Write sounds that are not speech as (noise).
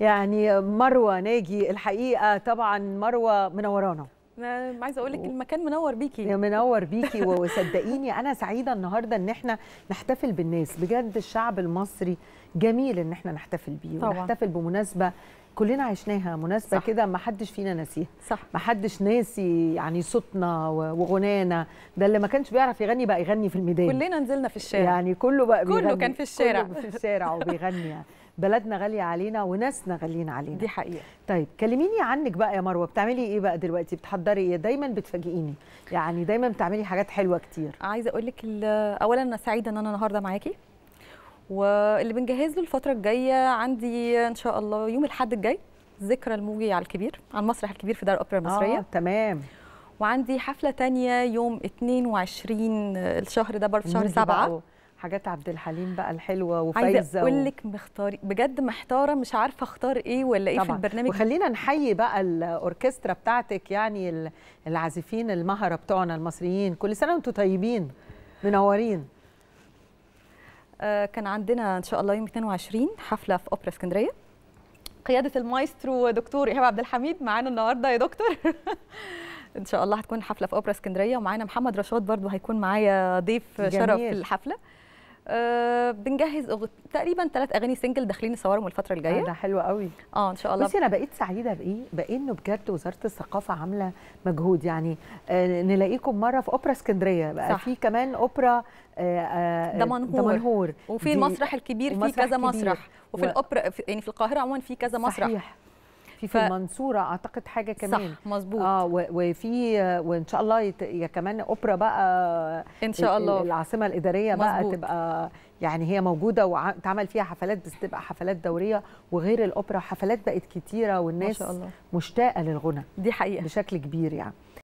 يعني مروه ناجي الحقيقه طبعا مروه منورانا ما عايزه اقول لك المكان منور بيكي منور بيكي (laughs) وصدقيني انا سعيده النهارده ان احنا نحتفل بالناس بجد الشعب المصري جميل ان احنا نحتفل بيه طبعا. ونحتفل بمناسبه كلنا عشناها مناسبه كده ما حدش فينا نسيها صح ما حدش ناسي يعني صوتنا وغنانا ده اللي ما كانش بيعرف يغني بقى يغني في الميدان كلنا نزلنا في الشارع يعني كله بقى كله بيغني. كان في الشارع كله في الشارع وبيغني يعني. بلدنا غاليه علينا وناسنا غاليين علينا دي حقيقه طيب كلميني عنك بقى يا مروه بتعملي ايه بقى دلوقتي بتحضري ايه دايما بتفاجئيني يعني دايما بتعملي حاجات حلوه كتير عايزه اقول لك اولا انا سعيده ان انا النهارده معاكي واللي بنجهز له الفتره الجايه عندي ان شاء الله يوم الاحد الجاي ذكرى الموجي على الكبير على المسرح الكبير في دار الاوبرا المصريه آه، تمام وعندي حفله تانية يوم 22 آه، الشهر ده برضه شهر سبعة حاجات عبد الحليم بقى الحلوه وفايزه عايزه اقول لك مختاري بجد محتاره مش عارفه اختار ايه ولا ايه طبعًا. في البرنامج وخلينا نحيي بقى الاوركسترا بتاعتك يعني العازفين المهره بتوعنا المصريين كل سنه وانتم طيبين منورين آه، كان عندنا ان شاء الله يوم 22 حفله في اوبرا اسكندريه قياده المايسترو دكتور ايهاب عبد الحميد معانا النهارده يا دكتور (laughs) ان شاء الله هتكون حفله في اوبرا اسكندريه ومعانا محمد رشاد برضو هيكون معايا ضيف جميل. شرف الحفله أه بنجهز أغ... تقريبا ثلاث اغاني سنجل داخلين نصورهم الفتره آه، الجايه ده حلو قوي اه ان شاء الله بصي انا بقيت سعيده بايه بانه بجد وزاره الثقافه عامله مجهود يعني آه نلاقيكم مره في اوبرا اسكندريه بقى صح. في كمان اوبرا آه, آه، دمنهور دمنهور وفي المسرح الكبير في كذا كبير. مسرح وفي و... الاوبرا يعني في القاهره عموما في كذا مسرح صحيح. في, ف... في المنصوره اعتقد حاجه كمان صح مظبوط اه وفي وان شاء الله يت... يا كمان اوبرا بقى ان شاء الله العاصمه الاداريه بقى تبقى يعني هي موجوده وتعمل فيها حفلات بس تبقى حفلات دوريه وغير الاوبرا حفلات بقت كتيره والناس ما شاء الله. مشتاقه للغنى دي حقيقه بشكل كبير يعني